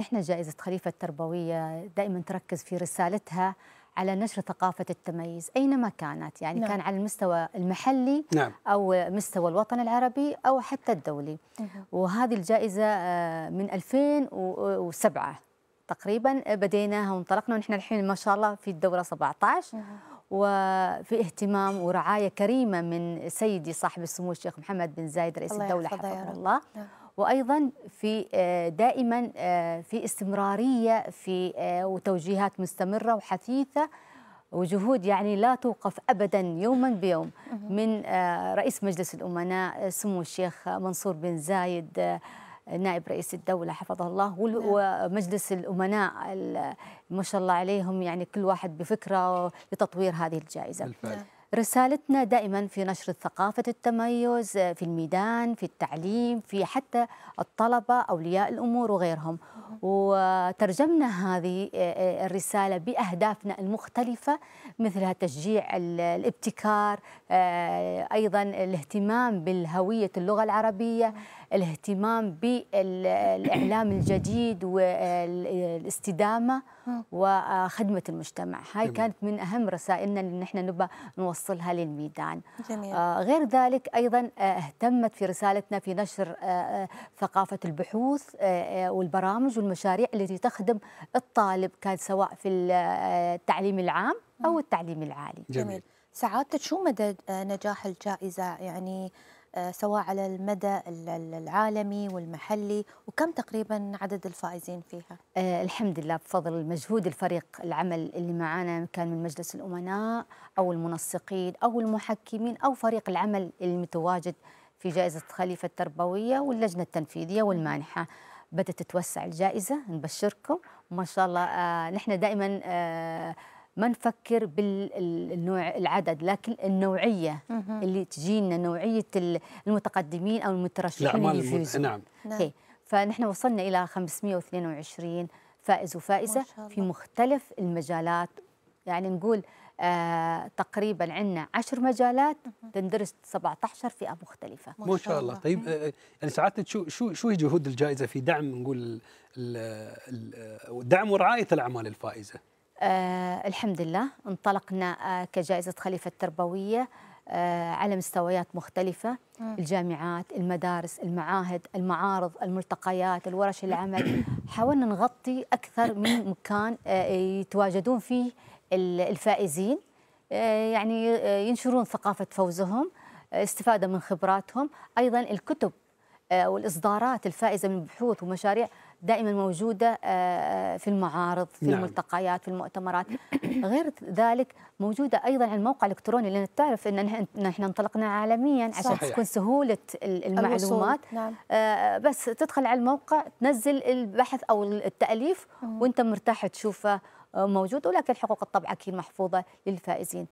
نحن جائزة خليفة التربوية دائما تركز في رسالتها على نشر ثقافة التميز أينما كانت يعني نعم. كان على المستوى المحلي نعم. أو مستوى الوطن العربي أو حتى الدولي نعم. وهذه الجائزة آه، من 2007 تقريبا آه، بديناها وانطلقنا ونحن الحين ما شاء الله في الدورة 17 نعم. وفي اهتمام ورعاية كريمة من سيدي صاحب السمو الشيخ محمد بن زايد رئيس الدولة حفظه الله نعم. وأيضا في آه، دائما آه، في استمرارية في آه، وتوجيهات مستمرة وحثيثة وجهود يعني لا توقف ابدا يوما بيوم من رئيس مجلس الامناء سمو الشيخ منصور بن زايد نائب رئيس الدولة حفظه الله نعم. ومجلس الأمناء ما شاء الله عليهم يعني كل واحد بفكرة لتطوير هذه الجائزة بالفعل. نعم. رسالتنا دائما في نشر ثقافة التميز في الميدان في التعليم في حتى الطلبة أولياء الأمور وغيرهم وترجمنا هذه آه، آه، الرسالة بأهدافنا المختلفة مثلها تشجيع الابتكار آه، أيضا الاهتمام بالهوية اللغة العربية الاهتمام بالإعلام الجديد والاستدامة وخدمة المجتمع هاي كانت من أهم رسائلنا اللي نحن نبقى نوصل يوصلها للميدان جميل. آه، غير ذلك أيضا آه، اهتمت في رسالتنا في نشر آه، ثقافة البحوث والبرامج والمشاريع التي تخدم الطالب كان سواء في التعليم العام أو التعليم العالي جميل سعادتك شو مدى نجاح الجائزة يعني آه، سواء على المدى العالمي والمحلي وكم تقريبا عدد الفائزين فيها؟ أه الحمد لله بفضل مجهود الفريق العمل اللي معانا كان من مجلس الأمناء أو المنسقين أو المحكمين أو فريق العمل المتواجد في جائزة خليفة التربوية واللجنة التنفيذية والمانحة بدأت تتوسع الجائزة نبشركم ما شاء الله آه نحن دائما آه ما نفكر بالنوع العدد لكن النوعيه اللي تجينا نوعيه المتقدمين او المترشحين اللي يفوزون نعم هي. إيه. نعم. فنحن وصلنا الى 522 فائز وفائزه في مختلف المجالات يعني نقول آه تقريبا عندنا عشر مجالات تندرج 17 فئه مختلفه. ما شاء الله، طيب آه، آه، يعني ساعات شو شو شو هي جهود الجائزه في دعم نقول دعم ورعايه الاعمال الفائزه؟ آه الحمد لله انطلقنا آه كجائزة خليفة التربوية آه على مستويات مختلفة م. الجامعات المدارس المعاهد المعارض الملتقيات الورش العمل حاولنا نغطي أكثر من مكان آه، يتواجدون فيه الفائزين آه، يعني آه، ينشرون ثقافة فوزهم استفادة من خبراتهم أيضا الكتب آه، والإصدارات الفائزة من بحوث ومشاريع دائما موجودة آه، آه، في المعارض في نعم. الملتقيات في المؤتمرات غير ذلك موجودة أيضا على الموقع الإلكتروني لأن تعرف أن نحن انطلقنا عالميا صحيح. عشان تكون سهولة المعلومات نعم. بس تدخل على الموقع تنزل البحث أو التأليف وأنت مرتاح تشوفه موجود ولكن حقوق الطبع أكيد محفوظة للفائزين